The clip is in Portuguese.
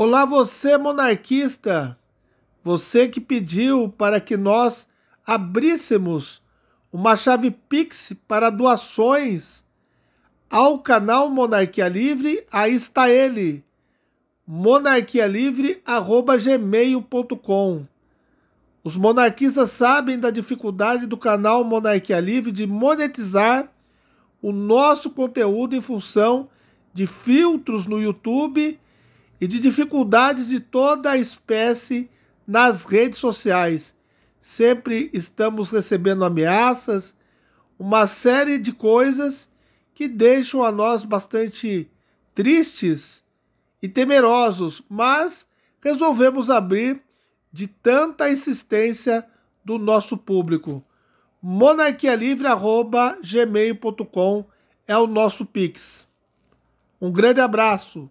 Olá, você monarquista, você que pediu para que nós abríssemos uma chave Pix para doações ao canal Monarquia Livre, aí está ele, monarquialivre.gmail.com. Os monarquistas sabem da dificuldade do canal Monarquia Livre de monetizar o nosso conteúdo em função de filtros no YouTube e de dificuldades de toda a espécie nas redes sociais. Sempre estamos recebendo ameaças, uma série de coisas que deixam a nós bastante tristes e temerosos, mas resolvemos abrir de tanta insistência do nosso público. monarquialivre@gmail.com é o nosso pix. Um grande abraço.